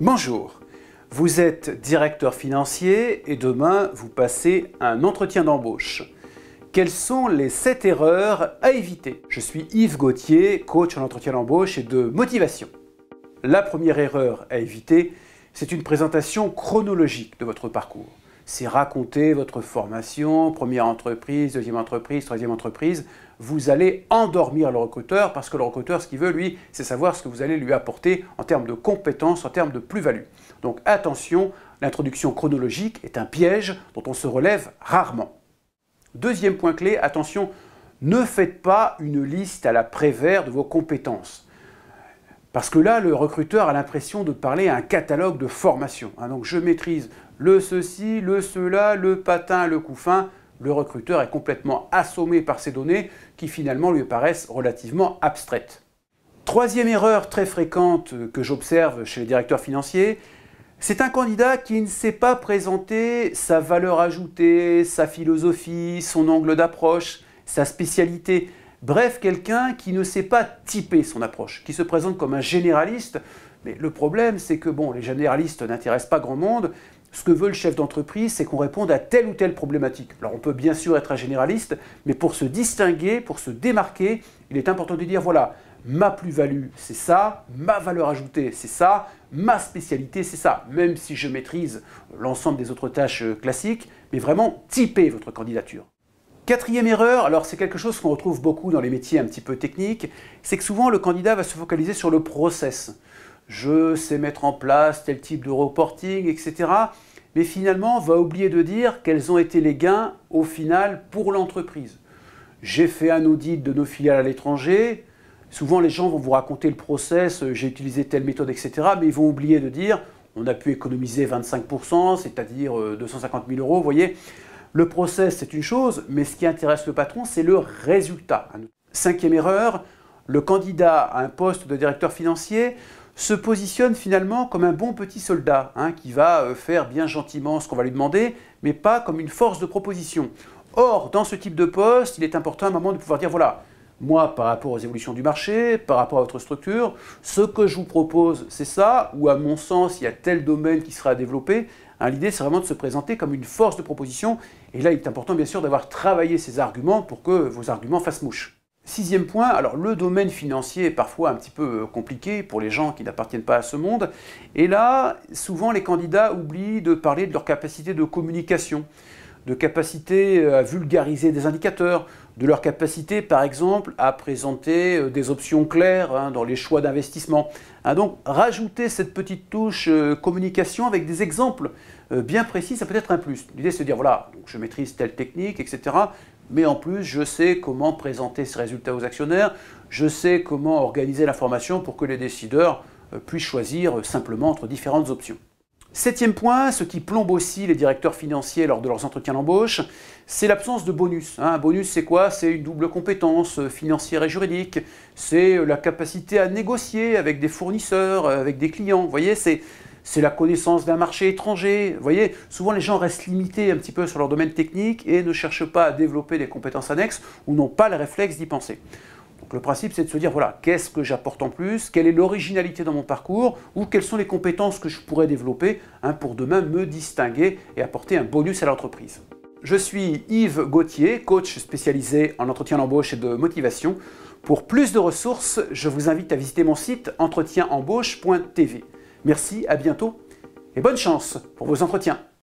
Bonjour, vous êtes directeur financier et demain vous passez un entretien d'embauche. Quelles sont les 7 erreurs à éviter Je suis Yves Gauthier, coach en entretien d'embauche et de motivation. La première erreur à éviter, c'est une présentation chronologique de votre parcours c'est raconter votre formation, première entreprise, deuxième entreprise, troisième entreprise. Vous allez endormir le recruteur parce que le recruteur, ce qu'il veut, lui, c'est savoir ce que vous allez lui apporter en termes de compétences, en termes de plus-value. Donc attention, l'introduction chronologique est un piège dont on se relève rarement. Deuxième point clé, attention, ne faites pas une liste à la Prévert de vos compétences. Parce que là, le recruteur a l'impression de parler à un catalogue de formation. Hein. donc je maîtrise le ceci, le cela, le patin, le couffin. Le recruteur est complètement assommé par ces données qui finalement lui paraissent relativement abstraites. Troisième erreur très fréquente que j'observe chez les directeurs financiers, c'est un candidat qui ne sait pas présenter sa valeur ajoutée, sa philosophie, son angle d'approche, sa spécialité. Bref, quelqu'un qui ne sait pas typer son approche, qui se présente comme un généraliste. Mais le problème, c'est que bon, les généralistes n'intéressent pas grand monde. Ce que veut le chef d'entreprise, c'est qu'on réponde à telle ou telle problématique. Alors on peut bien sûr être un généraliste, mais pour se distinguer, pour se démarquer, il est important de dire voilà, ma plus-value, c'est ça, ma valeur ajoutée, c'est ça, ma spécialité, c'est ça. Même si je maîtrise l'ensemble des autres tâches euh, classiques, mais vraiment typez votre candidature. Quatrième erreur, alors c'est quelque chose qu'on retrouve beaucoup dans les métiers un petit peu techniques, c'est que souvent le candidat va se focaliser sur le process. Je sais mettre en place tel type de reporting, etc. Mais finalement, va oublier de dire quels ont été les gains au final pour l'entreprise. J'ai fait un audit de nos filiales à l'étranger. Souvent, les gens vont vous raconter le process, euh, j'ai utilisé telle méthode, etc. Mais ils vont oublier de dire on a pu économiser 25%, c'est-à-dire 250 euh, 000 euros, vous voyez. Le process, c'est une chose, mais ce qui intéresse le patron, c'est le résultat. Cinquième erreur, le candidat à un poste de directeur financier se positionne finalement comme un bon petit soldat, hein, qui va euh, faire bien gentiment ce qu'on va lui demander, mais pas comme une force de proposition. Or, dans ce type de poste, il est important à un moment de pouvoir dire, voilà, moi, par rapport aux évolutions du marché, par rapport à votre structure, ce que je vous propose, c'est ça, ou à mon sens, il y a tel domaine qui sera à développer. Hein, l'idée, c'est vraiment de se présenter comme une force de proposition. Et là, il est important, bien sûr, d'avoir travaillé ces arguments pour que vos arguments fassent mouche. Sixième point, alors le domaine financier est parfois un petit peu euh, compliqué pour les gens qui n'appartiennent pas à ce monde. Et là, souvent, les candidats oublient de parler de leur capacité de communication, de capacité euh, à vulgariser des indicateurs, de leur capacité, par exemple, à présenter euh, des options claires hein, dans les choix d'investissement. Hein, donc, rajouter cette petite touche euh, communication avec des exemples euh, bien précis, ça peut être un plus. L'idée, c'est de dire, voilà, donc je maîtrise telle technique, etc. Mais en plus, je sais comment présenter ces résultats aux actionnaires, je sais comment organiser l'information pour que les décideurs puissent choisir simplement entre différentes options. Septième point, ce qui plombe aussi les directeurs financiers lors de leurs entretiens d'embauche, c'est l'absence de bonus. Hein. Un bonus, c'est quoi C'est une double compétence euh, financière et juridique, c'est euh, la capacité à négocier avec des fournisseurs, euh, avec des clients. Vous voyez, c'est la connaissance d'un marché étranger. Vous voyez, souvent les gens restent limités un petit peu sur leur domaine technique et ne cherchent pas à développer des compétences annexes ou n'ont pas le réflexe d'y penser le principe, c'est de se dire, voilà, qu'est-ce que j'apporte en plus Quelle est l'originalité dans mon parcours Ou quelles sont les compétences que je pourrais développer hein, pour demain me distinguer et apporter un bonus à l'entreprise Je suis Yves Gauthier, coach spécialisé en entretien d'embauche et de motivation. Pour plus de ressources, je vous invite à visiter mon site entretienembauche.tv. Merci, à bientôt et bonne chance pour vos entretiens